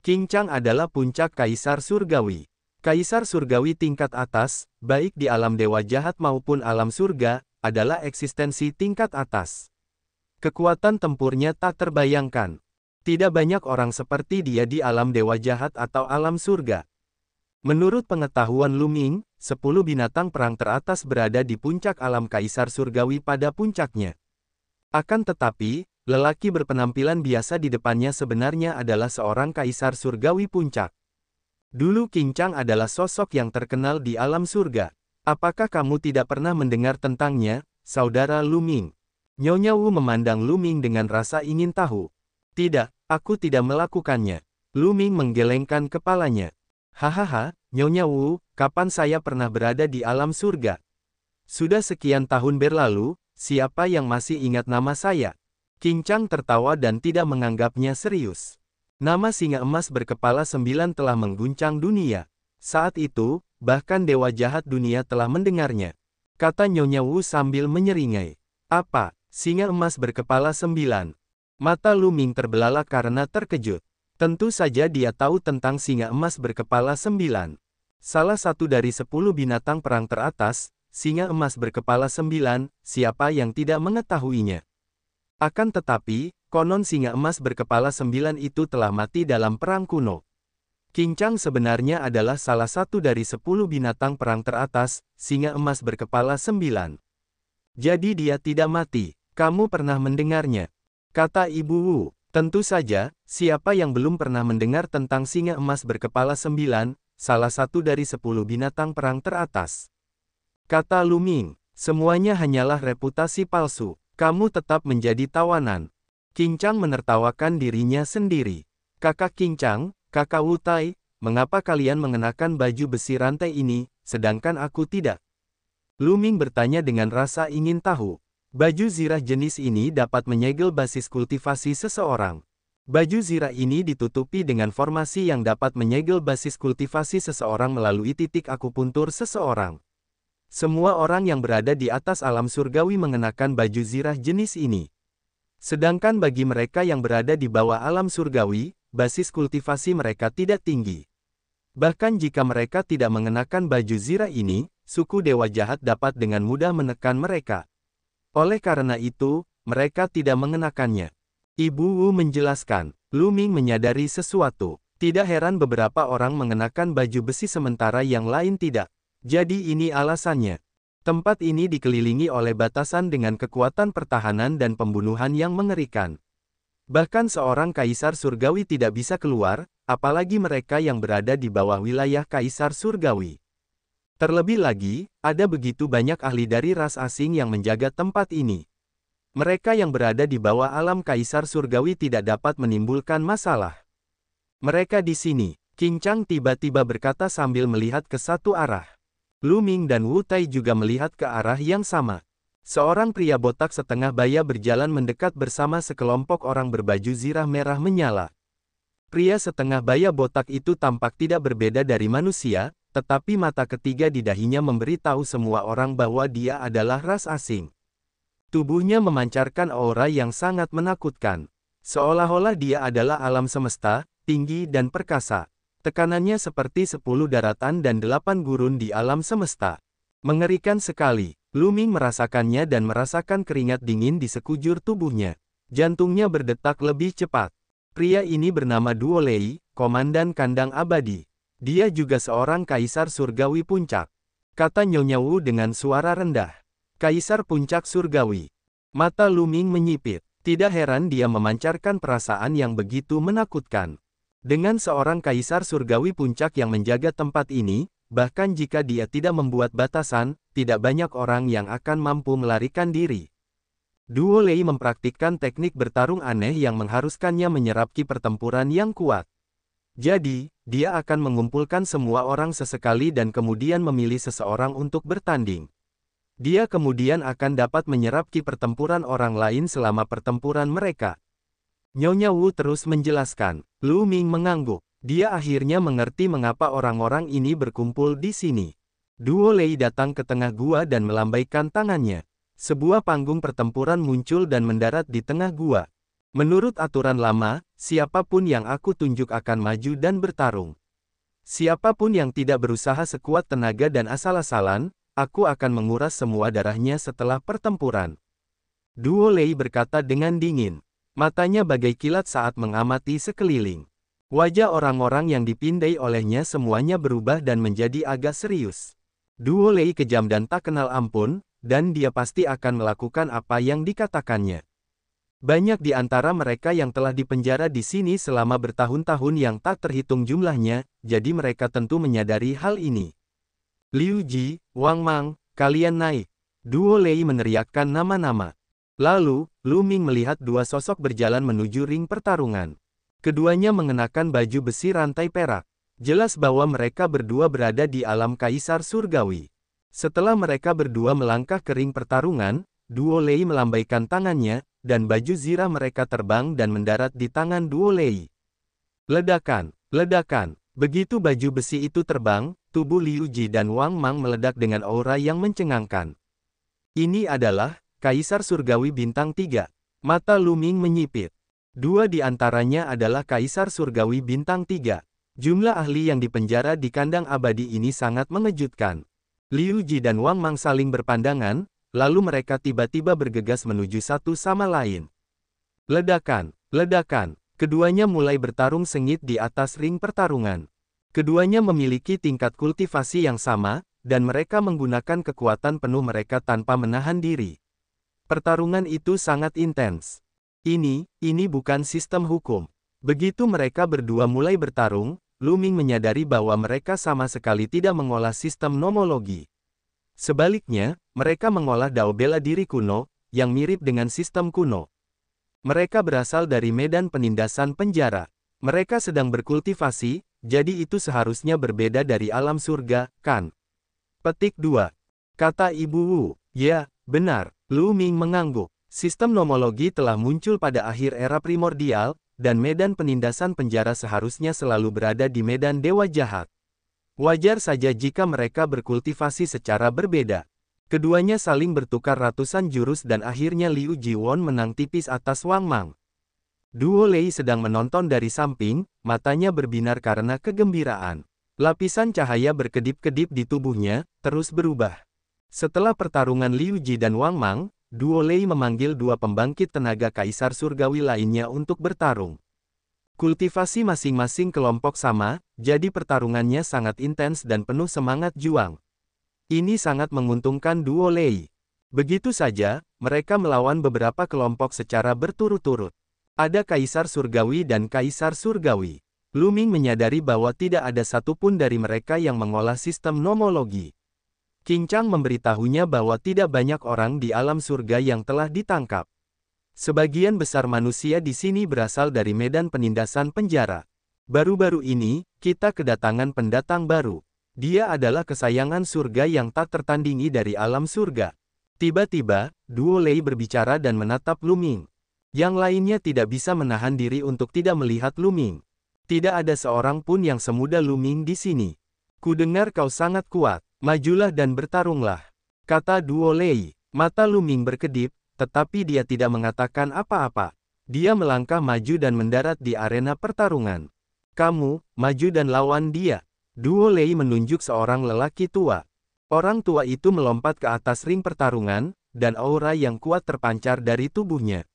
Chang adalah puncak Kaisar Surgawi. Kaisar Surgawi tingkat atas, baik di alam dewa jahat maupun alam surga, adalah eksistensi tingkat atas. Kekuatan tempurnya tak terbayangkan. Tidak banyak orang seperti dia di alam dewa jahat atau alam surga. Menurut pengetahuan Luming, 10 binatang perang teratas berada di puncak alam Kaisar Surgawi pada puncaknya. Akan tetapi, Lelaki berpenampilan biasa di depannya sebenarnya adalah seorang kaisar surgawi puncak. Dulu King Chang adalah sosok yang terkenal di alam surga. Apakah kamu tidak pernah mendengar tentangnya, saudara Luming? Nyonya Wu memandang Luming dengan rasa ingin tahu. Tidak, aku tidak melakukannya. Luming menggelengkan kepalanya. Hahaha, Nyonya Wu, kapan saya pernah berada di alam surga? Sudah sekian tahun berlalu, siapa yang masih ingat nama saya? King Chang tertawa dan tidak menganggapnya serius. Nama singa emas berkepala sembilan telah mengguncang dunia. Saat itu, bahkan dewa jahat dunia telah mendengarnya. Kata Nyonya Wu sambil menyeringai. Apa, singa emas berkepala sembilan? Mata Lu Ming terbelalak karena terkejut. Tentu saja dia tahu tentang singa emas berkepala sembilan. Salah satu dari sepuluh binatang perang teratas, singa emas berkepala sembilan, siapa yang tidak mengetahuinya? Akan tetapi, konon singa emas berkepala sembilan itu telah mati dalam perang kuno. Kincang sebenarnya adalah salah satu dari sepuluh binatang perang teratas, singa emas berkepala sembilan. Jadi dia tidak mati, kamu pernah mendengarnya. Kata Ibu Wu, tentu saja, siapa yang belum pernah mendengar tentang singa emas berkepala sembilan, salah satu dari sepuluh binatang perang teratas. Kata Luming, semuanya hanyalah reputasi palsu. Kamu tetap menjadi tawanan. Kincang menertawakan dirinya sendiri. Kakak Kincang, kakak Wutai, mengapa kalian mengenakan baju besi rantai ini, sedangkan aku tidak? Luming bertanya dengan rasa ingin tahu. Baju zirah jenis ini dapat menyegel basis kultivasi seseorang. Baju zirah ini ditutupi dengan formasi yang dapat menyegel basis kultivasi seseorang melalui titik akupuntur seseorang. Semua orang yang berada di atas alam surgawi mengenakan baju zirah jenis ini. Sedangkan bagi mereka yang berada di bawah alam surgawi, basis kultivasi mereka tidak tinggi. Bahkan jika mereka tidak mengenakan baju zirah ini, suku dewa jahat dapat dengan mudah menekan mereka. Oleh karena itu, mereka tidak mengenakannya. Ibu Wu menjelaskan, Lu Ming menyadari sesuatu. Tidak heran beberapa orang mengenakan baju besi sementara yang lain tidak. Jadi ini alasannya. Tempat ini dikelilingi oleh batasan dengan kekuatan pertahanan dan pembunuhan yang mengerikan. Bahkan seorang kaisar surgawi tidak bisa keluar, apalagi mereka yang berada di bawah wilayah kaisar surgawi. Terlebih lagi, ada begitu banyak ahli dari ras asing yang menjaga tempat ini. Mereka yang berada di bawah alam kaisar surgawi tidak dapat menimbulkan masalah. Mereka di sini, Kincang tiba-tiba berkata sambil melihat ke satu arah. Lu Ming dan Wu Tai juga melihat ke arah yang sama. Seorang pria botak setengah baya berjalan mendekat bersama sekelompok orang berbaju zirah merah menyala. Pria setengah baya botak itu tampak tidak berbeda dari manusia, tetapi mata ketiga di dahinya memberi tahu semua orang bahwa dia adalah ras asing. Tubuhnya memancarkan aura yang sangat menakutkan. Seolah-olah dia adalah alam semesta, tinggi dan perkasa. Tekanannya seperti sepuluh daratan dan delapan gurun di alam semesta. Mengerikan sekali, Luming merasakannya dan merasakan keringat dingin di sekujur tubuhnya. Jantungnya berdetak lebih cepat. Pria ini bernama Duolei, Komandan Kandang Abadi. Dia juga seorang Kaisar Surgawi Puncak. Kata Nyonya Wu dengan suara rendah. Kaisar Puncak Surgawi. Mata Luming menyipit. Tidak heran dia memancarkan perasaan yang begitu menakutkan. Dengan seorang kaisar surgawi puncak yang menjaga tempat ini, bahkan jika dia tidak membuat batasan, tidak banyak orang yang akan mampu melarikan diri. Duo Lei mempraktikkan teknik bertarung aneh yang mengharuskannya menyerap ki pertempuran yang kuat. Jadi, dia akan mengumpulkan semua orang sesekali dan kemudian memilih seseorang untuk bertanding. Dia kemudian akan dapat menyerap ki pertempuran orang lain selama pertempuran mereka. Nyonya Wu terus menjelaskan. Lu Ming mengangguk. Dia akhirnya mengerti mengapa orang-orang ini berkumpul di sini. Duo Lei datang ke tengah gua dan melambaikan tangannya. Sebuah panggung pertempuran muncul dan mendarat di tengah gua. Menurut aturan lama, siapapun yang aku tunjuk akan maju dan bertarung. Siapapun yang tidak berusaha sekuat tenaga dan asal-asalan, aku akan menguras semua darahnya setelah pertempuran. Duo Lei berkata dengan dingin. Matanya bagai kilat saat mengamati sekeliling. Wajah orang-orang yang dipindai olehnya semuanya berubah dan menjadi agak serius. Duo Lei kejam dan tak kenal ampun, dan dia pasti akan melakukan apa yang dikatakannya. Banyak di antara mereka yang telah dipenjara di sini selama bertahun-tahun yang tak terhitung jumlahnya, jadi mereka tentu menyadari hal ini. Liu Ji, Wang Mang, kalian naik. Duo Lei meneriakkan nama-nama. Lalu, Lu Ming melihat dua sosok berjalan menuju ring pertarungan. Keduanya mengenakan baju besi rantai perak. Jelas bahwa mereka berdua berada di alam kaisar surgawi. Setelah mereka berdua melangkah ke ring pertarungan, Duo Lei melambaikan tangannya, dan baju zirah mereka terbang dan mendarat di tangan Duo Lei. Ledakan, ledakan, begitu baju besi itu terbang, tubuh Liu Ji dan Wang Mang meledak dengan aura yang mencengangkan. Ini adalah Kaisar Surgawi Bintang 3. Mata Luming menyipit. Dua di antaranya adalah Kaisar Surgawi Bintang 3. Jumlah ahli yang dipenjara di kandang abadi ini sangat mengejutkan. Liu Ji dan Wang Mang saling berpandangan, lalu mereka tiba-tiba bergegas menuju satu sama lain. Ledakan, ledakan, keduanya mulai bertarung sengit di atas ring pertarungan. Keduanya memiliki tingkat kultivasi yang sama, dan mereka menggunakan kekuatan penuh mereka tanpa menahan diri. Pertarungan itu sangat intens. Ini, ini bukan sistem hukum. Begitu mereka berdua mulai bertarung, Luming menyadari bahwa mereka sama sekali tidak mengolah sistem nomologi. Sebaliknya, mereka mengolah dao bela diri kuno, yang mirip dengan sistem kuno. Mereka berasal dari medan penindasan penjara. Mereka sedang berkultivasi, jadi itu seharusnya berbeda dari alam surga, kan? Petik 2. Kata Ibu Wu, ya, benar. Lu Ming mengangguk. Sistem nomologi telah muncul pada akhir era primordial, dan medan penindasan penjara seharusnya selalu berada di medan dewa jahat. Wajar saja jika mereka berkultivasi secara berbeda. Keduanya saling bertukar ratusan jurus dan akhirnya Liu Jiwon menang tipis atas Wang Mang. Duo Lei sedang menonton dari samping, matanya berbinar karena kegembiraan. Lapisan cahaya berkedip-kedip di tubuhnya, terus berubah. Setelah pertarungan Liu Ji dan Wang Mang, Duo Lei memanggil dua pembangkit tenaga kaisar surgawi lainnya untuk bertarung. Kultivasi masing-masing kelompok sama, jadi pertarungannya sangat intens dan penuh semangat juang. Ini sangat menguntungkan Duo Lei. Begitu saja, mereka melawan beberapa kelompok secara berturut-turut. Ada kaisar surgawi dan kaisar surgawi. Luming menyadari bahwa tidak ada satupun dari mereka yang mengolah sistem nomologi. Cincang memberitahunya bahwa tidak banyak orang di alam surga yang telah ditangkap. Sebagian besar manusia di sini berasal dari medan penindasan penjara. Baru-baru ini, kita kedatangan pendatang baru. Dia adalah kesayangan surga yang tak tertandingi dari alam surga. Tiba-tiba, Duo Lei berbicara dan menatap Luming. Yang lainnya tidak bisa menahan diri untuk tidak melihat Luming. Tidak ada seorang pun yang semuda Luming di sini. Kudengar kau sangat kuat. Majulah dan bertarunglah, kata Duo Lei. Mata Luming berkedip, tetapi dia tidak mengatakan apa-apa. Dia melangkah maju dan mendarat di arena pertarungan. Kamu, maju dan lawan dia. Duo Lei menunjuk seorang lelaki tua. Orang tua itu melompat ke atas ring pertarungan, dan aura yang kuat terpancar dari tubuhnya.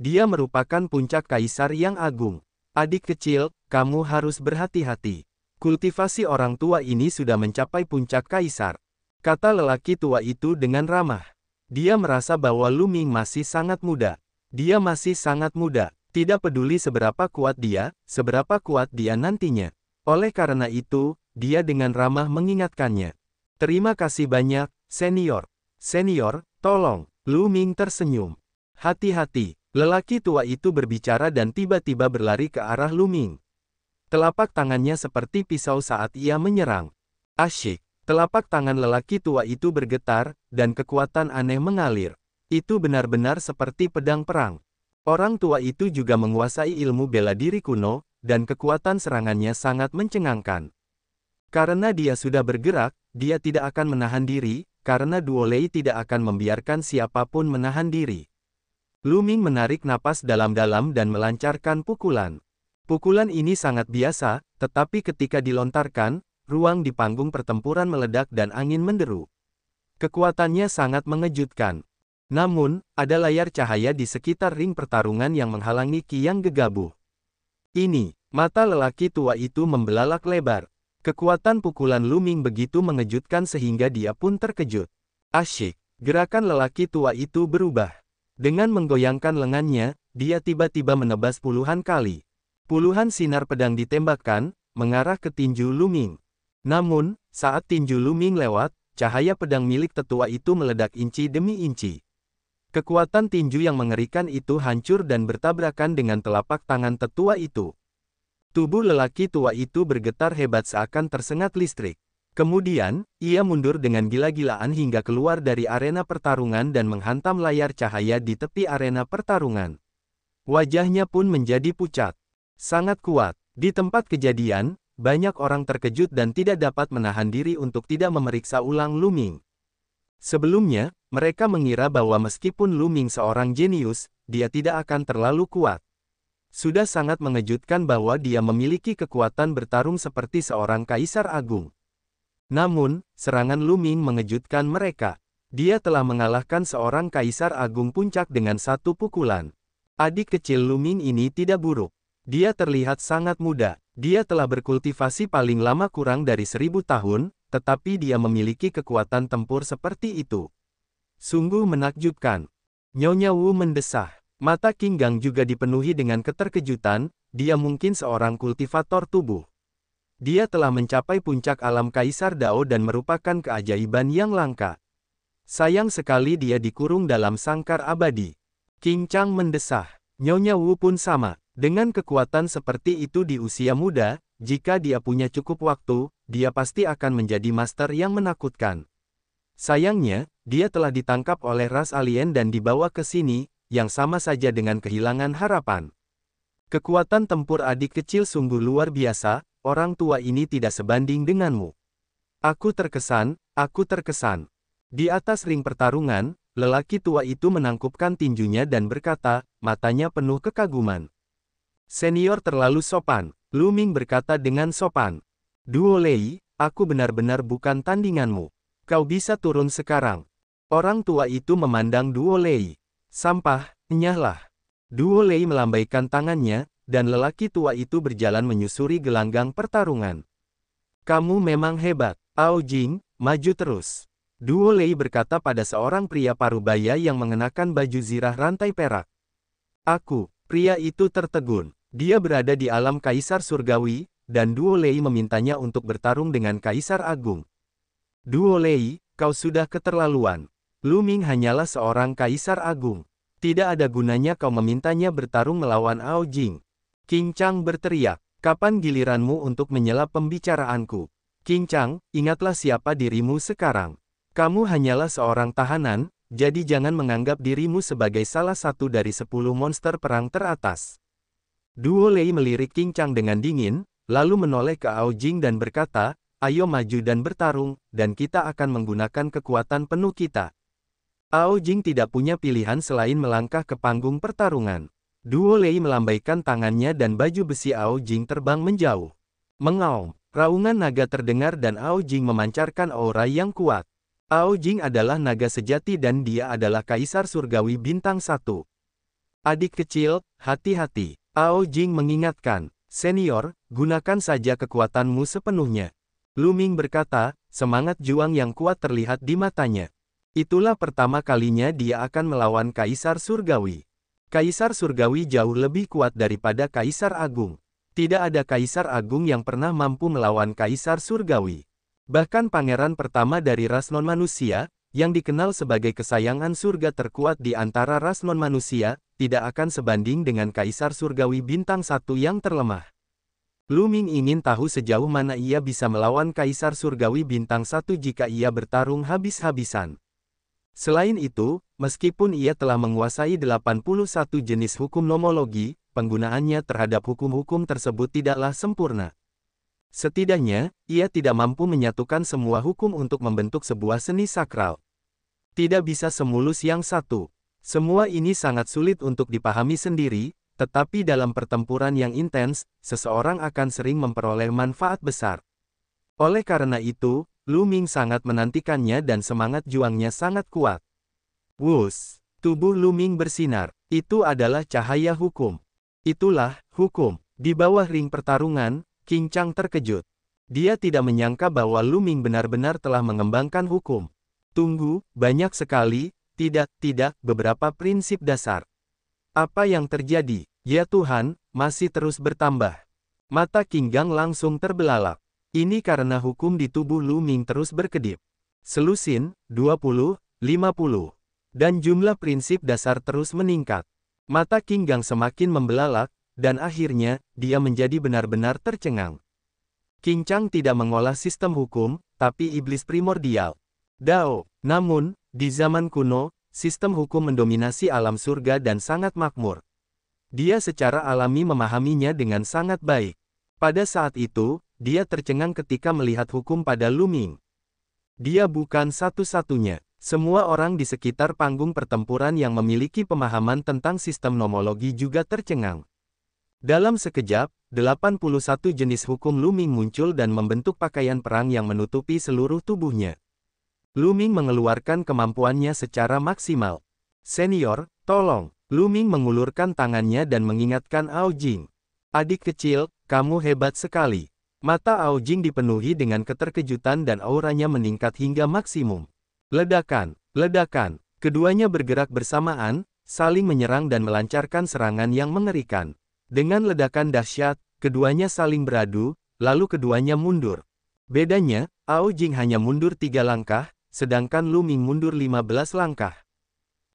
Dia merupakan puncak kaisar yang agung. Adik kecil, kamu harus berhati-hati. Kultivasi orang tua ini sudah mencapai puncak kaisar. Kata lelaki tua itu dengan ramah. Dia merasa bahwa Lu masih sangat muda. Dia masih sangat muda. Tidak peduli seberapa kuat dia, seberapa kuat dia nantinya. Oleh karena itu, dia dengan ramah mengingatkannya. Terima kasih banyak, senior. Senior, tolong. Lu tersenyum. Hati-hati, lelaki tua itu berbicara dan tiba-tiba berlari ke arah Lu Telapak tangannya seperti pisau saat ia menyerang. Asyik, telapak tangan lelaki tua itu bergetar, dan kekuatan aneh mengalir. Itu benar-benar seperti pedang perang. Orang tua itu juga menguasai ilmu bela diri kuno, dan kekuatan serangannya sangat mencengangkan. Karena dia sudah bergerak, dia tidak akan menahan diri, karena Duo Lei tidak akan membiarkan siapapun menahan diri. Luming menarik napas dalam-dalam dan melancarkan pukulan. Pukulan ini sangat biasa, tetapi ketika dilontarkan, ruang di panggung pertempuran meledak dan angin menderu. Kekuatannya sangat mengejutkan. Namun, ada layar cahaya di sekitar ring pertarungan yang menghalangi Ki Yang Gegabuh. Ini, mata lelaki tua itu membelalak lebar. Kekuatan pukulan Luming begitu mengejutkan sehingga dia pun terkejut. Asyik, gerakan lelaki tua itu berubah. Dengan menggoyangkan lengannya, dia tiba-tiba menebas puluhan kali. Puluhan sinar pedang ditembakkan, mengarah ke tinju Luming. Namun, saat tinju Luming lewat, cahaya pedang milik tetua itu meledak inci demi inci. Kekuatan tinju yang mengerikan itu hancur dan bertabrakan dengan telapak tangan tetua itu. Tubuh lelaki tua itu bergetar hebat seakan tersengat listrik. Kemudian, ia mundur dengan gila-gilaan hingga keluar dari arena pertarungan dan menghantam layar cahaya di tepi arena pertarungan. Wajahnya pun menjadi pucat. Sangat kuat. Di tempat kejadian, banyak orang terkejut dan tidak dapat menahan diri untuk tidak memeriksa ulang Luming. Sebelumnya, mereka mengira bahwa meskipun Luming seorang jenius, dia tidak akan terlalu kuat. Sudah sangat mengejutkan bahwa dia memiliki kekuatan bertarung seperti seorang kaisar agung. Namun, serangan Luming mengejutkan mereka. Dia telah mengalahkan seorang kaisar agung puncak dengan satu pukulan. Adik kecil Luming ini tidak buruk. Dia terlihat sangat muda. Dia telah berkultivasi paling lama kurang dari seribu tahun, tetapi dia memiliki kekuatan tempur seperti itu. Sungguh menakjubkan. Nyonya Wu mendesah. Mata King Gang juga dipenuhi dengan keterkejutan, dia mungkin seorang kultivator tubuh. Dia telah mencapai puncak alam Kaisar Dao dan merupakan keajaiban yang langka. Sayang sekali dia dikurung dalam sangkar abadi. King Chang mendesah. Nyonya Wu pun sama. Dengan kekuatan seperti itu di usia muda, jika dia punya cukup waktu, dia pasti akan menjadi master yang menakutkan. Sayangnya, dia telah ditangkap oleh ras alien dan dibawa ke sini, yang sama saja dengan kehilangan harapan. Kekuatan tempur adik kecil sungguh luar biasa, orang tua ini tidak sebanding denganmu. Aku terkesan, aku terkesan. Di atas ring pertarungan, lelaki tua itu menangkupkan tinjunya dan berkata, matanya penuh kekaguman. Senior terlalu sopan, Lu Ming berkata dengan sopan. Duo Lei, aku benar-benar bukan tandinganmu. Kau bisa turun sekarang. Orang tua itu memandang Duo Lei. Sampah, nyahlah. Duo Lei melambaikan tangannya, dan lelaki tua itu berjalan menyusuri gelanggang pertarungan. Kamu memang hebat, Ao Jing, maju terus. Duo Lei berkata pada seorang pria parubaya yang mengenakan baju zirah rantai perak. Aku, Pria itu tertegun. Dia berada di alam Kaisar Surgawi, dan Duo Lei memintanya untuk bertarung dengan Kaisar Agung. Duo Lei, kau sudah keterlaluan. Lu Ming hanyalah seorang Kaisar Agung. Tidak ada gunanya kau memintanya bertarung melawan Ao Jing. King Chang berteriak, kapan giliranmu untuk menyela pembicaraanku? King Chang, ingatlah siapa dirimu sekarang. Kamu hanyalah seorang tahanan, jadi jangan menganggap dirimu sebagai salah satu dari sepuluh monster perang teratas. Duo Lei melirik King Chang dengan dingin, lalu menoleh ke Ao Jing dan berkata, ayo maju dan bertarung, dan kita akan menggunakan kekuatan penuh kita. Ao Jing tidak punya pilihan selain melangkah ke panggung pertarungan. Duo Lei melambaikan tangannya dan baju besi Ao Jing terbang menjauh. Mengaum, raungan naga terdengar dan Ao Jing memancarkan aura yang kuat. Ao Jing adalah naga sejati dan dia adalah kaisar surgawi bintang satu. Adik kecil, hati-hati. Ao Jing mengingatkan, senior, gunakan saja kekuatanmu sepenuhnya. Luming berkata, semangat juang yang kuat terlihat di matanya. Itulah pertama kalinya dia akan melawan kaisar surgawi. Kaisar surgawi jauh lebih kuat daripada kaisar agung. Tidak ada kaisar agung yang pernah mampu melawan kaisar surgawi. Bahkan pangeran pertama dari ras non-manusia, yang dikenal sebagai kesayangan surga terkuat di antara ras non-manusia, tidak akan sebanding dengan kaisar surgawi bintang satu yang terlemah. Luming ingin tahu sejauh mana ia bisa melawan kaisar surgawi bintang satu jika ia bertarung habis-habisan. Selain itu, meskipun ia telah menguasai 81 jenis hukum nomologi, penggunaannya terhadap hukum-hukum tersebut tidaklah sempurna. Setidaknya, ia tidak mampu menyatukan semua hukum untuk membentuk sebuah seni sakral. Tidak bisa semulus yang satu. Semua ini sangat sulit untuk dipahami sendiri, tetapi dalam pertempuran yang intens, seseorang akan sering memperoleh manfaat besar. Oleh karena itu, Lu Ming sangat menantikannya dan semangat juangnya sangat kuat. Wus, tubuh Lu Ming bersinar. Itu adalah cahaya hukum. Itulah, hukum. Di bawah ring pertarungan, Kincang terkejut. Dia tidak menyangka bahwa Luming benar-benar telah mengembangkan hukum. Tunggu, banyak sekali, tidak, tidak, beberapa prinsip dasar. Apa yang terjadi? Ya Tuhan, masih terus bertambah. Mata Kinggang langsung terbelalak. Ini karena hukum di tubuh Luming terus berkedip. Selusin, 20, 50. Dan jumlah prinsip dasar terus meningkat. Mata Kinggang semakin membelalak, dan akhirnya, dia menjadi benar-benar tercengang. King Chang tidak mengolah sistem hukum, tapi iblis primordial. Dao. Namun, di zaman kuno, sistem hukum mendominasi alam surga dan sangat makmur. Dia secara alami memahaminya dengan sangat baik. Pada saat itu, dia tercengang ketika melihat hukum pada Luming. Dia bukan satu-satunya. Semua orang di sekitar panggung pertempuran yang memiliki pemahaman tentang sistem nomologi juga tercengang. Dalam sekejap, 81 jenis hukum Luming muncul dan membentuk pakaian perang yang menutupi seluruh tubuhnya. Luming mengeluarkan kemampuannya secara maksimal. Senior, tolong. Luming mengulurkan tangannya dan mengingatkan Ao Jing. Adik kecil, kamu hebat sekali. Mata Ao Jing dipenuhi dengan keterkejutan dan auranya meningkat hingga maksimum. Ledakan, ledakan. Keduanya bergerak bersamaan, saling menyerang dan melancarkan serangan yang mengerikan. Dengan ledakan dahsyat, keduanya saling beradu, lalu keduanya mundur. Bedanya, Ao Jing hanya mundur tiga langkah, sedangkan Lu Ming mundur 15 langkah.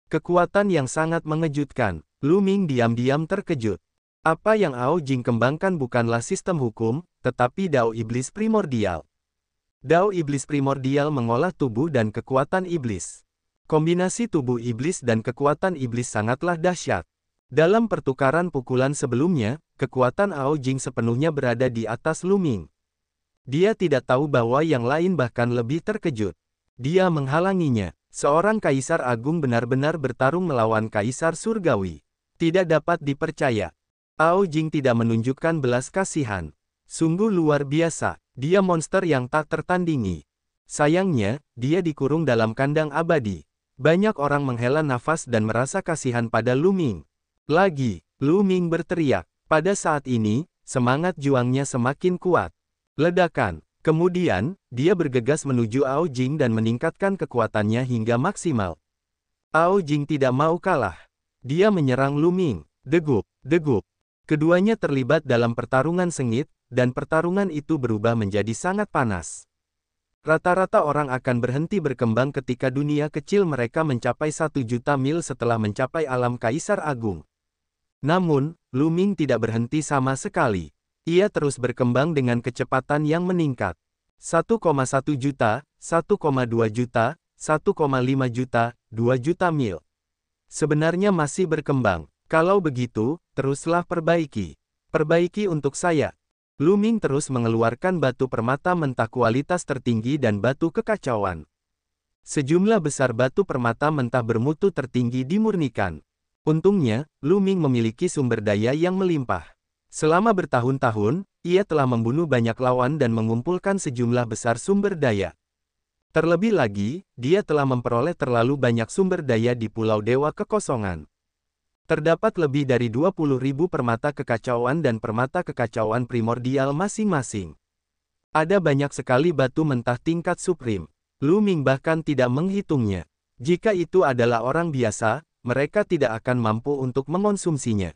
Kekuatan yang sangat mengejutkan, Lu Ming diam-diam terkejut. Apa yang Ao Jing kembangkan bukanlah sistem hukum, tetapi Dao Iblis primordial. Dao Iblis primordial mengolah tubuh dan kekuatan iblis. Kombinasi tubuh iblis dan kekuatan iblis sangatlah dahsyat. Dalam pertukaran pukulan sebelumnya, kekuatan Ao Jing sepenuhnya berada di atas Luming. Dia tidak tahu bahwa yang lain bahkan lebih terkejut. Dia menghalanginya. Seorang kaisar agung benar-benar bertarung melawan kaisar surgawi. Tidak dapat dipercaya. Ao Jing tidak menunjukkan belas kasihan. Sungguh luar biasa, dia monster yang tak tertandingi. Sayangnya, dia dikurung dalam kandang abadi. Banyak orang menghela nafas dan merasa kasihan pada Luming. Lagi, Lu Ming berteriak. Pada saat ini, semangat juangnya semakin kuat. Ledakan. Kemudian, dia bergegas menuju Ao Jing dan meningkatkan kekuatannya hingga maksimal. Ao Jing tidak mau kalah. Dia menyerang Lu Ming. Degup, degup. Keduanya terlibat dalam pertarungan sengit, dan pertarungan itu berubah menjadi sangat panas. Rata-rata orang akan berhenti berkembang ketika dunia kecil mereka mencapai satu juta mil setelah mencapai alam kaisar agung. Namun, Luming tidak berhenti sama sekali. Ia terus berkembang dengan kecepatan yang meningkat. 1,1 juta, 1,2 juta, 1,5 juta, 2 juta mil. Sebenarnya masih berkembang. Kalau begitu, teruslah perbaiki. Perbaiki untuk saya. Luming terus mengeluarkan batu permata mentah kualitas tertinggi dan batu kekacauan. Sejumlah besar batu permata mentah bermutu tertinggi dimurnikan. Untungnya, Lu Ming memiliki sumber daya yang melimpah. Selama bertahun-tahun, ia telah membunuh banyak lawan dan mengumpulkan sejumlah besar sumber daya. Terlebih lagi, dia telah memperoleh terlalu banyak sumber daya di Pulau Dewa Kekosongan. Terdapat lebih dari ribu permata kekacauan dan permata kekacauan primordial masing-masing. Ada banyak sekali batu mentah tingkat Supreme. Lu Ming bahkan tidak menghitungnya. Jika itu adalah orang biasa, mereka tidak akan mampu untuk mengonsumsinya.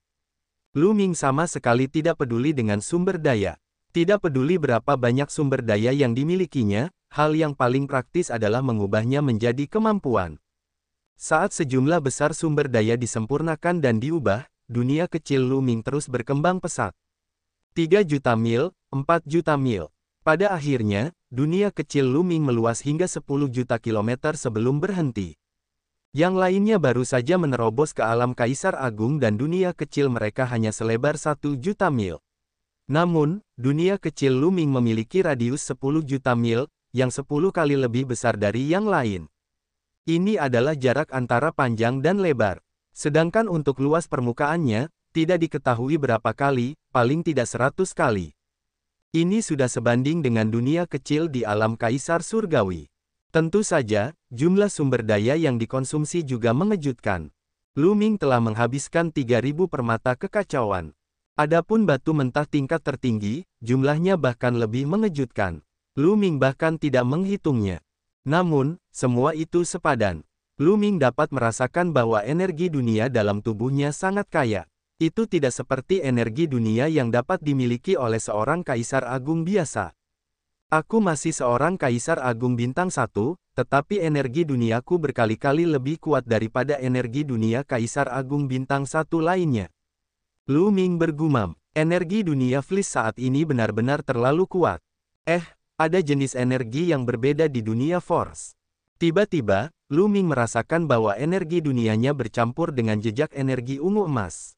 Lu Ming sama sekali tidak peduli dengan sumber daya. Tidak peduli berapa banyak sumber daya yang dimilikinya, hal yang paling praktis adalah mengubahnya menjadi kemampuan. Saat sejumlah besar sumber daya disempurnakan dan diubah, dunia kecil Lu Ming terus berkembang pesat. 3 juta mil, 4 juta mil. Pada akhirnya, dunia kecil Luming meluas hingga 10 juta kilometer sebelum berhenti. Yang lainnya baru saja menerobos ke alam Kaisar Agung dan dunia kecil mereka hanya selebar satu juta mil. Namun, dunia kecil Luming memiliki radius 10 juta mil, yang 10 kali lebih besar dari yang lain. Ini adalah jarak antara panjang dan lebar. Sedangkan untuk luas permukaannya, tidak diketahui berapa kali, paling tidak 100 kali. Ini sudah sebanding dengan dunia kecil di alam Kaisar Surgawi. Tentu saja, jumlah sumber daya yang dikonsumsi juga mengejutkan. Luming telah menghabiskan 3.000 permata kekacauan. Adapun batu mentah tingkat tertinggi, jumlahnya bahkan lebih mengejutkan. Luming bahkan tidak menghitungnya. Namun, semua itu sepadan. Luming dapat merasakan bahwa energi dunia dalam tubuhnya sangat kaya. Itu tidak seperti energi dunia yang dapat dimiliki oleh seorang kaisar agung biasa. Aku masih seorang kaisar agung bintang satu, tetapi energi duniaku berkali-kali lebih kuat daripada energi dunia kaisar agung bintang satu lainnya. Lu Ming bergumam, energi dunia flis saat ini benar-benar terlalu kuat. Eh, ada jenis energi yang berbeda di dunia force. Tiba-tiba, Lu Ming merasakan bahwa energi dunianya bercampur dengan jejak energi ungu emas.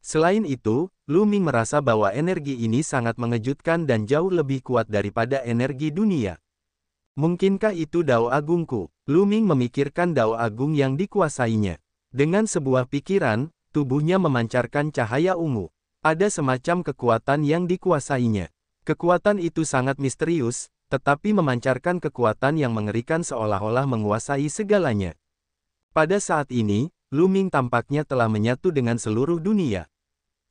Selain itu, Luming merasa bahwa energi ini sangat mengejutkan dan jauh lebih kuat daripada energi dunia. Mungkinkah itu Dao Agungku? Luming memikirkan Dao Agung yang dikuasainya. Dengan sebuah pikiran, tubuhnya memancarkan cahaya ungu. Ada semacam kekuatan yang dikuasainya. Kekuatan itu sangat misterius, tetapi memancarkan kekuatan yang mengerikan seolah-olah menguasai segalanya. Pada saat ini, Luming tampaknya telah menyatu dengan seluruh dunia.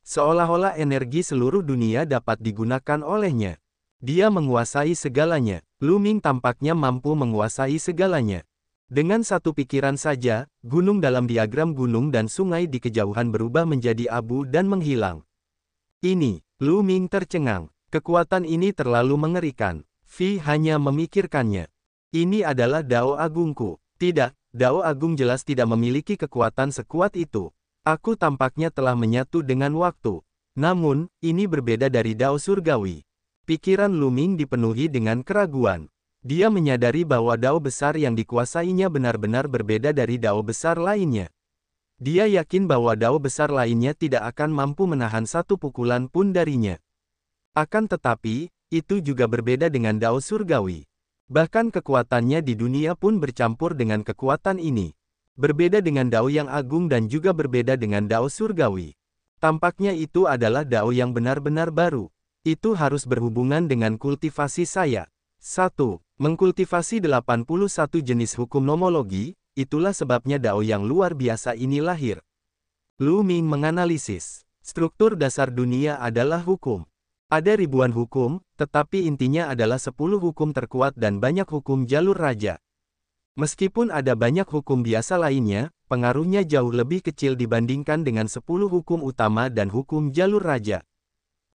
Seolah-olah energi seluruh dunia dapat digunakan olehnya. Dia menguasai segalanya. Luming tampaknya mampu menguasai segalanya. Dengan satu pikiran saja, gunung dalam diagram gunung dan sungai di kejauhan berubah menjadi abu dan menghilang. Ini, Luming tercengang. Kekuatan ini terlalu mengerikan. Fi hanya memikirkannya. Ini adalah Dao Agungku. Tidak, Dao Agung jelas tidak memiliki kekuatan sekuat itu. Aku tampaknya telah menyatu dengan waktu. Namun, ini berbeda dari Dao Surgawi. Pikiran Luming dipenuhi dengan keraguan. Dia menyadari bahwa Dao besar yang dikuasainya benar-benar berbeda dari Dao besar lainnya. Dia yakin bahwa dao besar lainnya tidak akan mampu menahan satu pukulan pun darinya. Akan tetapi, itu juga berbeda dengan dao surgawi. Bahkan kekuatannya di dunia pun bercampur dengan kekuatan ini berbeda dengan dao yang agung dan juga berbeda dengan dao surgawi. Tampaknya itu adalah dao yang benar-benar baru. Itu harus berhubungan dengan kultivasi saya. 1. Mengkultivasi 81 jenis hukum nomologi, itulah sebabnya dao yang luar biasa ini lahir. Lu Ming menganalisis, struktur dasar dunia adalah hukum. Ada ribuan hukum, tetapi intinya adalah 10 hukum terkuat dan banyak hukum jalur raja. Meskipun ada banyak hukum biasa lainnya, pengaruhnya jauh lebih kecil dibandingkan dengan 10 hukum utama dan hukum jalur raja.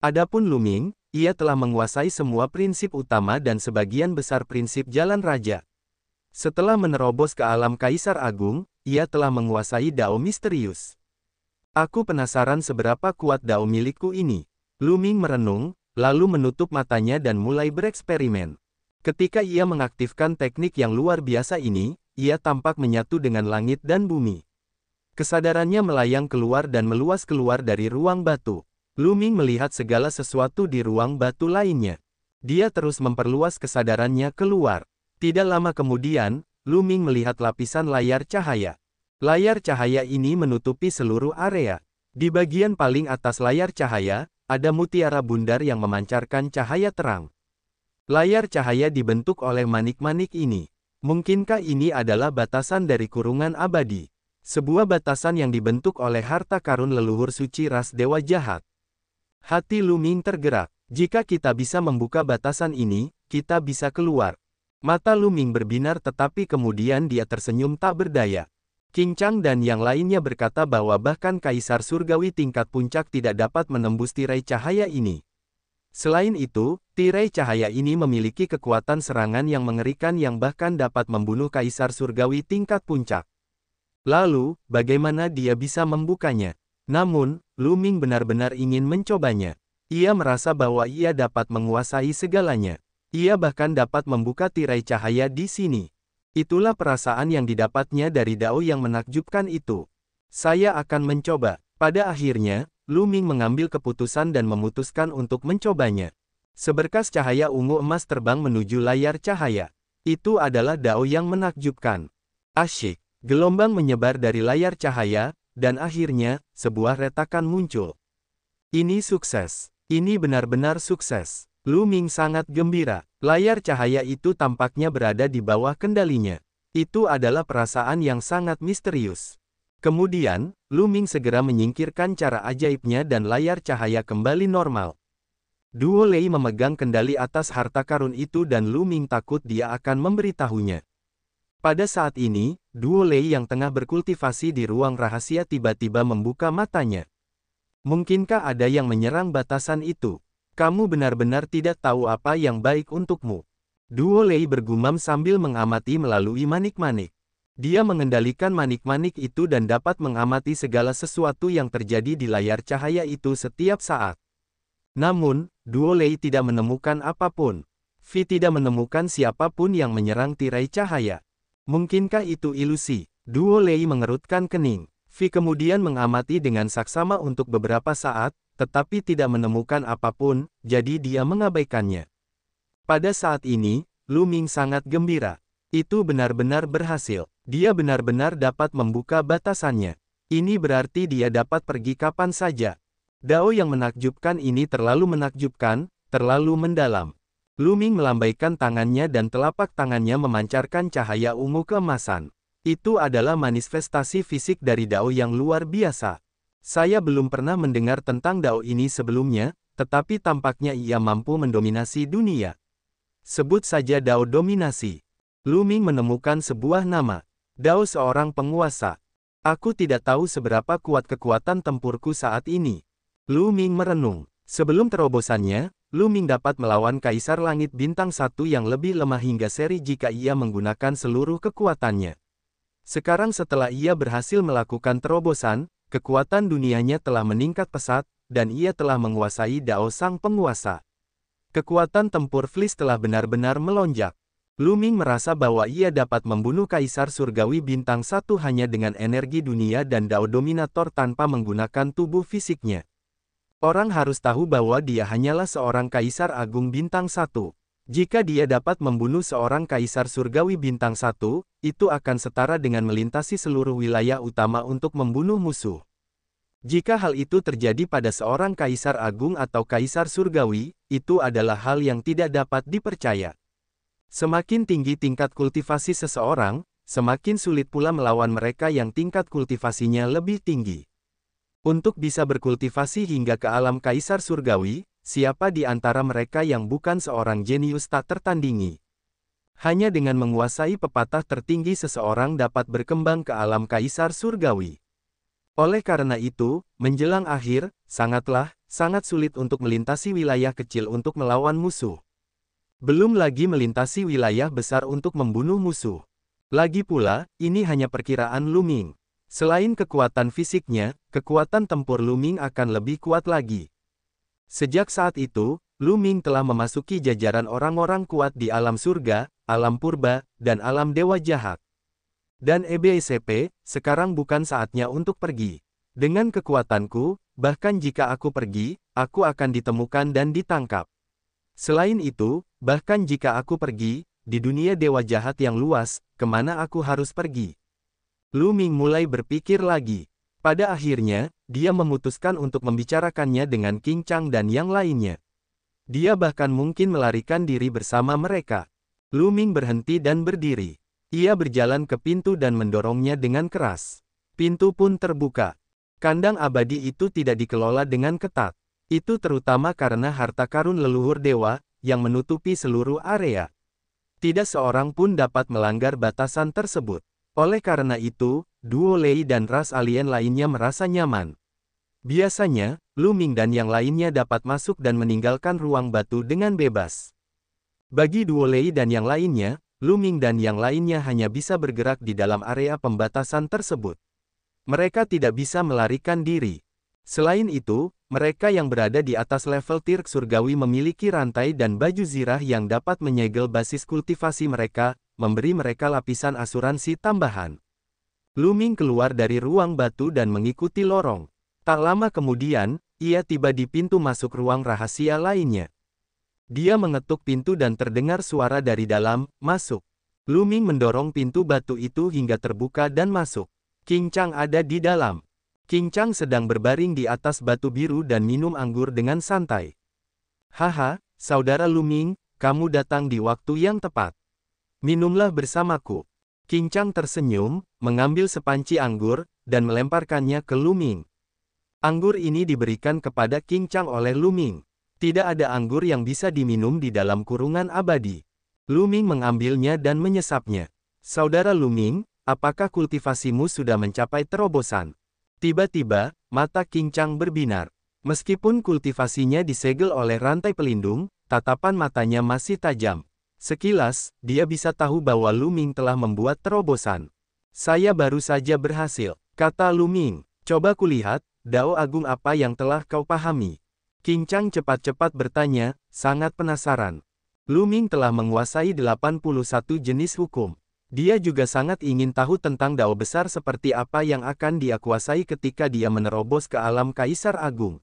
Adapun Luming, ia telah menguasai semua prinsip utama dan sebagian besar prinsip jalan raja. Setelah menerobos ke alam Kaisar Agung, ia telah menguasai Dao misterius. Aku penasaran seberapa kuat Dao milikku ini. Luming merenung, lalu menutup matanya dan mulai bereksperimen. Ketika ia mengaktifkan teknik yang luar biasa ini, ia tampak menyatu dengan langit dan bumi. Kesadarannya melayang keluar dan meluas keluar dari ruang batu. Luming melihat segala sesuatu di ruang batu lainnya. Dia terus memperluas kesadarannya keluar. Tidak lama kemudian, Luming melihat lapisan layar cahaya. Layar cahaya ini menutupi seluruh area. Di bagian paling atas layar cahaya, ada mutiara bundar yang memancarkan cahaya terang. Layar cahaya dibentuk oleh manik-manik ini. Mungkinkah ini adalah batasan dari kurungan abadi? Sebuah batasan yang dibentuk oleh harta karun leluhur suci ras dewa jahat. Hati Luming tergerak. Jika kita bisa membuka batasan ini, kita bisa keluar. Mata Luming berbinar tetapi kemudian dia tersenyum tak berdaya. King Chang dan yang lainnya berkata bahwa bahkan Kaisar Surgawi tingkat puncak tidak dapat menembus tirai cahaya ini. Selain itu, tirai cahaya ini memiliki kekuatan serangan yang mengerikan yang bahkan dapat membunuh kaisar surgawi tingkat puncak. Lalu, bagaimana dia bisa membukanya? Namun, Luming benar-benar ingin mencobanya. Ia merasa bahwa ia dapat menguasai segalanya. Ia bahkan dapat membuka tirai cahaya di sini. Itulah perasaan yang didapatnya dari Dao yang menakjubkan itu. Saya akan mencoba. Pada akhirnya, Lu Ming mengambil keputusan dan memutuskan untuk mencobanya. Seberkas cahaya ungu emas terbang menuju layar cahaya. Itu adalah dao yang menakjubkan. Asyik, gelombang menyebar dari layar cahaya, dan akhirnya, sebuah retakan muncul. Ini sukses. Ini benar-benar sukses. Lu Ming sangat gembira. Layar cahaya itu tampaknya berada di bawah kendalinya. Itu adalah perasaan yang sangat misterius. Kemudian, Lu Ming segera menyingkirkan cara ajaibnya dan layar cahaya kembali normal. Duo Lei memegang kendali atas harta karun itu dan Lu Ming takut dia akan memberitahunya. Pada saat ini, Duo Lei yang tengah berkultivasi di ruang rahasia tiba-tiba membuka matanya. Mungkinkah ada yang menyerang batasan itu? Kamu benar-benar tidak tahu apa yang baik untukmu. Duo Lei bergumam sambil mengamati melalui manik-manik. Dia mengendalikan manik-manik itu dan dapat mengamati segala sesuatu yang terjadi di layar cahaya itu setiap saat. Namun, Duo Lei tidak menemukan apapun. Vi tidak menemukan siapapun yang menyerang tirai cahaya. Mungkinkah itu ilusi? Duo Lei mengerutkan kening. Vi kemudian mengamati dengan saksama untuk beberapa saat, tetapi tidak menemukan apapun, jadi dia mengabaikannya. Pada saat ini, Lu Ming sangat gembira. Itu benar-benar berhasil. Dia benar-benar dapat membuka batasannya. Ini berarti dia dapat pergi kapan saja. Dao yang menakjubkan ini terlalu menakjubkan, terlalu mendalam. Luming melambaikan tangannya dan telapak tangannya memancarkan cahaya ungu keemasan. Itu adalah manifestasi fisik dari Dao yang luar biasa. Saya belum pernah mendengar tentang Dao ini sebelumnya, tetapi tampaknya ia mampu mendominasi dunia. Sebut saja Dao dominasi. Luming menemukan sebuah nama. Dao seorang penguasa. Aku tidak tahu seberapa kuat kekuatan tempurku saat ini. Lu Ming merenung. Sebelum terobosannya, Lu Ming dapat melawan Kaisar Langit Bintang Satu yang lebih lemah hingga seri jika ia menggunakan seluruh kekuatannya. Sekarang setelah ia berhasil melakukan terobosan, kekuatan dunianya telah meningkat pesat, dan ia telah menguasai Dao Sang Penguasa. Kekuatan tempur Flis telah benar-benar melonjak. Ming merasa bahwa ia dapat membunuh Kaisar Surgawi Bintang Satu hanya dengan energi dunia dan Dao Dominator tanpa menggunakan tubuh fisiknya. Orang harus tahu bahwa dia hanyalah seorang Kaisar Agung Bintang Satu. Jika dia dapat membunuh seorang Kaisar Surgawi Bintang Satu, itu akan setara dengan melintasi seluruh wilayah utama untuk membunuh musuh. Jika hal itu terjadi pada seorang Kaisar Agung atau Kaisar Surgawi, itu adalah hal yang tidak dapat dipercaya. Semakin tinggi tingkat kultivasi seseorang, semakin sulit pula melawan mereka yang tingkat kultivasinya lebih tinggi. Untuk bisa berkultivasi hingga ke alam kaisar surgawi, siapa di antara mereka yang bukan seorang jenius tak tertandingi? Hanya dengan menguasai pepatah tertinggi seseorang dapat berkembang ke alam kaisar surgawi. Oleh karena itu, menjelang akhir, sangatlah, sangat sulit untuk melintasi wilayah kecil untuk melawan musuh. Belum lagi melintasi wilayah besar untuk membunuh musuh. Lagi pula, ini hanya perkiraan Luming. Selain kekuatan fisiknya, kekuatan tempur Luming akan lebih kuat lagi. Sejak saat itu, Luming telah memasuki jajaran orang-orang kuat di alam surga, alam purba, dan alam dewa jahat. Dan EBCP, sekarang bukan saatnya untuk pergi. Dengan kekuatanku, bahkan jika aku pergi, aku akan ditemukan dan ditangkap. Selain itu, Bahkan jika aku pergi, di dunia dewa jahat yang luas, kemana aku harus pergi? Lu Ming mulai berpikir lagi. Pada akhirnya, dia memutuskan untuk membicarakannya dengan King Chang dan yang lainnya. Dia bahkan mungkin melarikan diri bersama mereka. Lu Ming berhenti dan berdiri. Ia berjalan ke pintu dan mendorongnya dengan keras. Pintu pun terbuka. Kandang abadi itu tidak dikelola dengan ketat. Itu terutama karena harta karun leluhur dewa, yang menutupi seluruh area. Tidak seorang pun dapat melanggar batasan tersebut. Oleh karena itu, duo Lei dan ras alien lainnya merasa nyaman. Biasanya, Luming dan yang lainnya dapat masuk dan meninggalkan ruang batu dengan bebas. Bagi duo Lei dan yang lainnya, Luming dan yang lainnya hanya bisa bergerak di dalam area pembatasan tersebut. Mereka tidak bisa melarikan diri. Selain itu, mereka yang berada di atas level Tirk surgawi memiliki rantai dan baju zirah yang dapat menyegel basis kultivasi mereka, memberi mereka lapisan asuransi tambahan. Luming keluar dari ruang batu dan mengikuti lorong. Tak lama kemudian, ia tiba di pintu masuk ruang rahasia lainnya. Dia mengetuk pintu dan terdengar suara dari dalam, masuk. Luming mendorong pintu batu itu hingga terbuka dan masuk. King Chang ada di dalam. Chang sedang berbaring di atas batu biru dan minum anggur dengan santai. Haha, saudara Luming, kamu datang di waktu yang tepat. Minumlah bersamaku. Chang tersenyum, mengambil sepanci anggur, dan melemparkannya ke Luming. Anggur ini diberikan kepada Chang oleh Luming. Tidak ada anggur yang bisa diminum di dalam kurungan abadi. Luming mengambilnya dan menyesapnya. Saudara Luming, apakah kultivasimu sudah mencapai terobosan? Tiba-tiba, mata King Chang berbinar. Meskipun kultivasinya disegel oleh rantai pelindung, tatapan matanya masih tajam. Sekilas, dia bisa tahu bahwa Luming telah membuat terobosan. Saya baru saja berhasil, kata Luming. Coba kulihat, Dao Agung apa yang telah kau pahami. King Chang cepat-cepat bertanya, sangat penasaran. Luming telah menguasai 81 jenis hukum. Dia juga sangat ingin tahu tentang dao besar seperti apa yang akan dia kuasai ketika dia menerobos ke alam Kaisar Agung.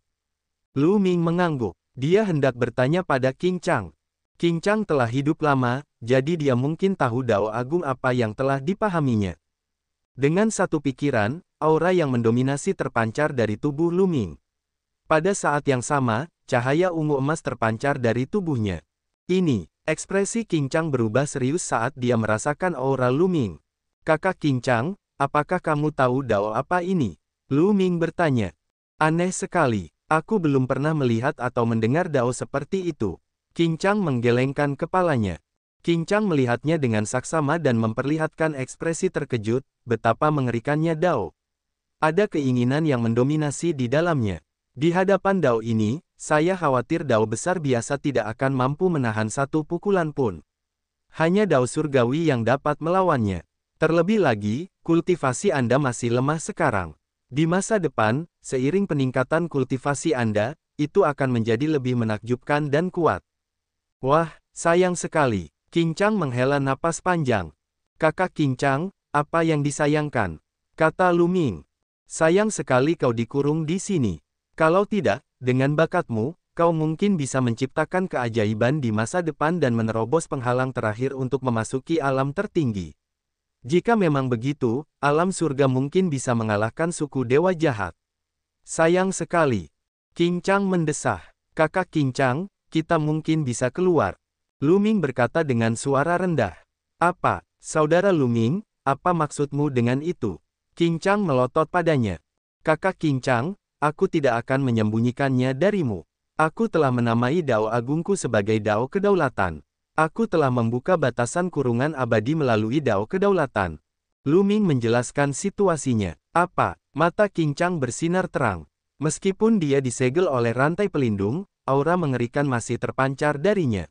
Lu Ming mengangguk. Dia hendak bertanya pada King Chang. King Chang telah hidup lama, jadi dia mungkin tahu dao agung apa yang telah dipahaminya. Dengan satu pikiran, aura yang mendominasi terpancar dari tubuh Lu Ming. Pada saat yang sama, cahaya ungu emas terpancar dari tubuhnya. Ini, Ekspresi King Chang berubah serius saat dia merasakan aura Lu Ming. Kakak Chang, apakah kamu tahu dao apa ini? Lu Ming bertanya. Aneh sekali, aku belum pernah melihat atau mendengar dao seperti itu. King Chang menggelengkan kepalanya. King Chang melihatnya dengan saksama dan memperlihatkan ekspresi terkejut, betapa mengerikannya dao. Ada keinginan yang mendominasi di dalamnya. Di hadapan dao ini, saya khawatir dao besar biasa tidak akan mampu menahan satu pukulan pun. Hanya dao surgawi yang dapat melawannya. Terlebih lagi, kultivasi Anda masih lemah sekarang. Di masa depan, seiring peningkatan kultivasi Anda, itu akan menjadi lebih menakjubkan dan kuat. Wah, sayang sekali. King Chang menghela napas panjang. Kakak King Chang, apa yang disayangkan? Kata Luming. Sayang sekali kau dikurung di sini. Kalau tidak, dengan bakatmu, kau mungkin bisa menciptakan keajaiban di masa depan dan menerobos penghalang terakhir untuk memasuki alam tertinggi. Jika memang begitu, alam surga mungkin bisa mengalahkan suku dewa jahat. Sayang sekali. King Chang mendesah. Kakak King Chang, kita mungkin bisa keluar. Luming berkata dengan suara rendah. Apa, saudara Luming, apa maksudmu dengan itu? King Chang melotot padanya. Kakak King Chang aku tidak akan menyembunyikannya darimu. Aku telah menamai dao agungku sebagai dao kedaulatan. Aku telah membuka batasan kurungan abadi melalui dao kedaulatan. Luming menjelaskan situasinya. Apa? Mata kincang bersinar terang. Meskipun dia disegel oleh rantai pelindung, aura mengerikan masih terpancar darinya.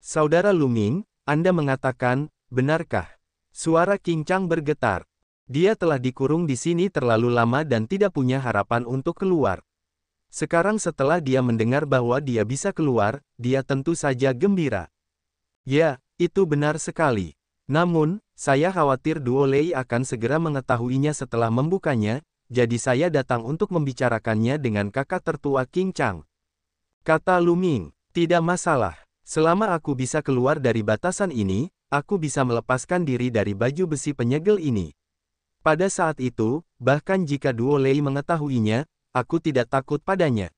Saudara Luming, Anda mengatakan, benarkah? Suara kincang bergetar. Dia telah dikurung di sini terlalu lama dan tidak punya harapan untuk keluar. Sekarang setelah dia mendengar bahwa dia bisa keluar, dia tentu saja gembira. Ya, itu benar sekali. Namun, saya khawatir Duo Lei akan segera mengetahuinya setelah membukanya, jadi saya datang untuk membicarakannya dengan kakak tertua King Chang. Kata Luming, tidak masalah. Selama aku bisa keluar dari batasan ini, aku bisa melepaskan diri dari baju besi penyegel ini. Pada saat itu, bahkan jika Duo Lei mengetahuinya, aku tidak takut padanya.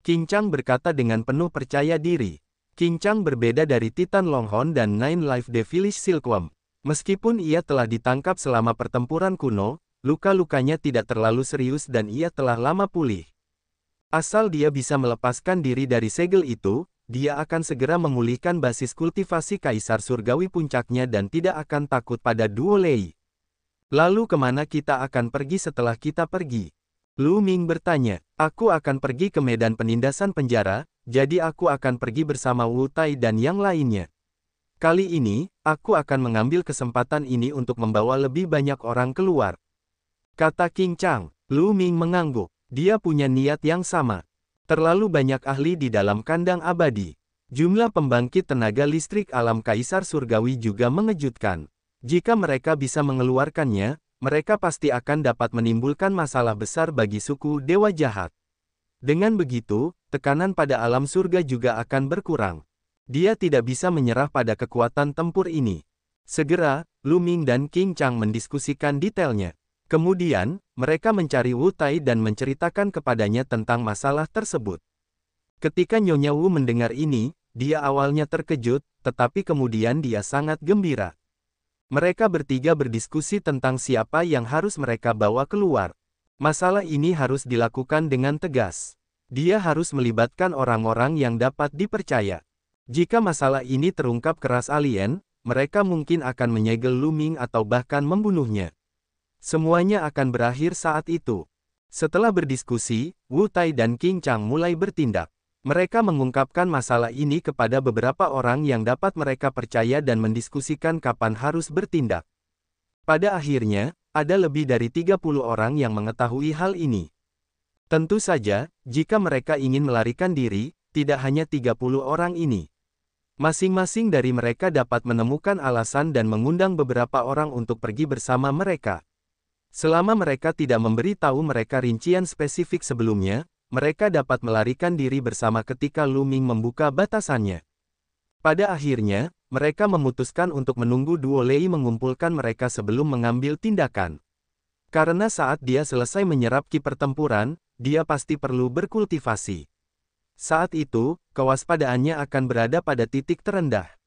King Chang berkata dengan penuh percaya diri. King Chang berbeda dari Titan Longhorn dan Nine Life Devilish Silkworm. Meskipun ia telah ditangkap selama pertempuran kuno, luka-lukanya tidak terlalu serius dan ia telah lama pulih. Asal dia bisa melepaskan diri dari segel itu, dia akan segera memulihkan basis kultivasi Kaisar Surgawi puncaknya dan tidak akan takut pada Duo Lei. Lalu kemana kita akan pergi setelah kita pergi? Lu Ming bertanya, aku akan pergi ke medan penindasan penjara, jadi aku akan pergi bersama Wu Tai dan yang lainnya. Kali ini, aku akan mengambil kesempatan ini untuk membawa lebih banyak orang keluar. Kata King Chang, Lu Ming mengangguk, dia punya niat yang sama. Terlalu banyak ahli di dalam kandang abadi. Jumlah pembangkit tenaga listrik alam kaisar surgawi juga mengejutkan. Jika mereka bisa mengeluarkannya, mereka pasti akan dapat menimbulkan masalah besar bagi suku dewa jahat. Dengan begitu, tekanan pada alam surga juga akan berkurang. Dia tidak bisa menyerah pada kekuatan tempur ini. Segera, Lu Ming dan King Chang mendiskusikan detailnya. Kemudian, mereka mencari Wu Tai dan menceritakan kepadanya tentang masalah tersebut. Ketika Nyonya Wu mendengar ini, dia awalnya terkejut, tetapi kemudian dia sangat gembira. Mereka bertiga berdiskusi tentang siapa yang harus mereka bawa keluar. Masalah ini harus dilakukan dengan tegas. Dia harus melibatkan orang-orang yang dapat dipercaya. Jika masalah ini terungkap keras alien, mereka mungkin akan menyegel Luming atau bahkan membunuhnya. Semuanya akan berakhir saat itu. Setelah berdiskusi, Wu Tai dan King Chang mulai bertindak. Mereka mengungkapkan masalah ini kepada beberapa orang yang dapat mereka percaya dan mendiskusikan kapan harus bertindak. Pada akhirnya, ada lebih dari 30 orang yang mengetahui hal ini. Tentu saja, jika mereka ingin melarikan diri, tidak hanya 30 orang ini. Masing-masing dari mereka dapat menemukan alasan dan mengundang beberapa orang untuk pergi bersama mereka. Selama mereka tidak memberi tahu mereka rincian spesifik sebelumnya, mereka dapat melarikan diri bersama ketika Luming membuka batasannya. Pada akhirnya, mereka memutuskan untuk menunggu Duo Lei mengumpulkan mereka sebelum mengambil tindakan. Karena saat dia selesai menyerap ki pertempuran, dia pasti perlu berkultivasi. Saat itu, kewaspadaannya akan berada pada titik terendah.